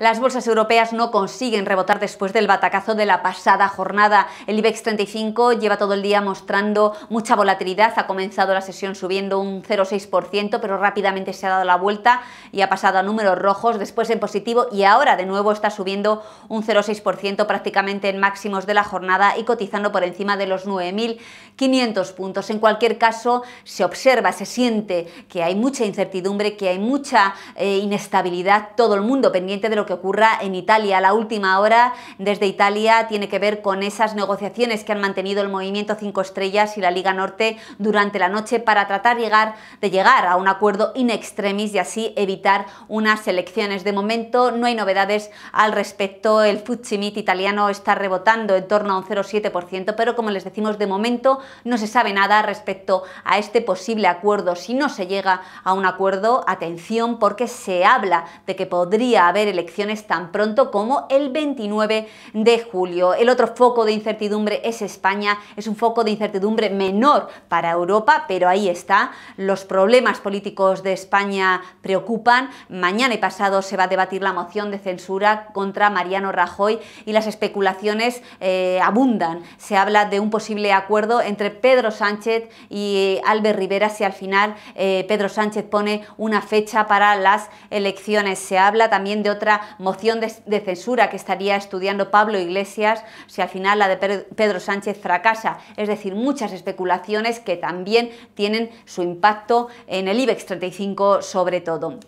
Las bolsas europeas no consiguen rebotar después del batacazo de la pasada jornada. El IBEX 35 lleva todo el día mostrando mucha volatilidad. Ha comenzado la sesión subiendo un 0,6%, pero rápidamente se ha dado la vuelta y ha pasado a números rojos, después en positivo y ahora de nuevo está subiendo un 0,6% prácticamente en máximos de la jornada y cotizando por encima de los 9.500 puntos. En cualquier caso, se observa, se siente que hay mucha incertidumbre, que hay mucha eh, inestabilidad, todo el mundo pendiente de lo que ocurra en Italia. La última hora desde Italia tiene que ver con esas negociaciones que han mantenido el Movimiento 5 Estrellas y la Liga Norte durante la noche para tratar llegar, de llegar a un acuerdo in extremis y así evitar unas elecciones. De momento no hay novedades al respecto. El Futsimit italiano está rebotando en torno a un 0,7%, pero como les decimos, de momento no se sabe nada respecto a este posible acuerdo. Si no se llega a un acuerdo, atención, porque se habla de que podría haber elecciones tan pronto como el 29 de julio. El otro foco de incertidumbre es España, es un foco de incertidumbre menor para Europa, pero ahí está. Los problemas políticos de España preocupan. Mañana y pasado se va a debatir la moción de censura contra Mariano Rajoy y las especulaciones eh, abundan. Se habla de un posible acuerdo entre Pedro Sánchez y Albert Rivera si al final eh, Pedro Sánchez pone una fecha para las elecciones. Se habla también de otra moción de, censura que estaría estudiando Pablo Iglesias si al final la de Pedro Sánchez fracasa. Es decir, muchas especulaciones que también tienen su impacto en el IBEX 35 sobre todo.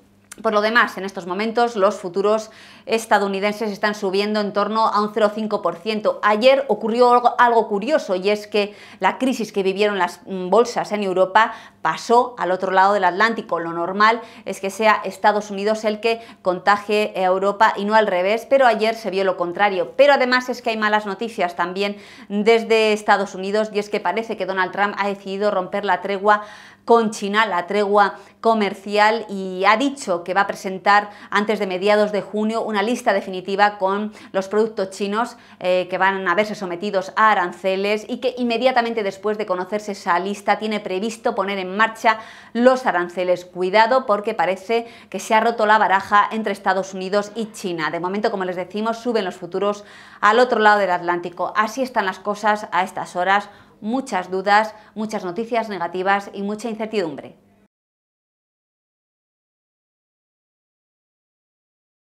Por lo demás, en estos momentos los futuros estadounidenses están subiendo en torno a un 0,5%. Ayer ocurrió algo, curioso y es que la crisis que vivieron las mm, bolsas en Europa pasó al otro lado del Atlántico. Lo normal es que sea Estados Unidos el que contagie a Europa y no al revés, pero ayer se vio lo contrario. Pero además es que hay malas noticias también desde Estados Unidos y es que parece que Donald Trump ha decidido romper la tregua con China, la tregua comercial, y ha dicho que va a presentar antes de mediados de junio una lista definitiva con los productos chinos eh, que van a verse sometidos a aranceles y que inmediatamente después de conocerse esa lista tiene previsto poner en marcha los aranceles. Cuidado porque parece que se ha roto la baraja entre Estados Unidos y China. De momento, como les decimos, suben los futuros al otro lado del Atlántico. Así están las cosas a estas horas muchas dudas, muchas noticias negativas y mucha incertidumbre.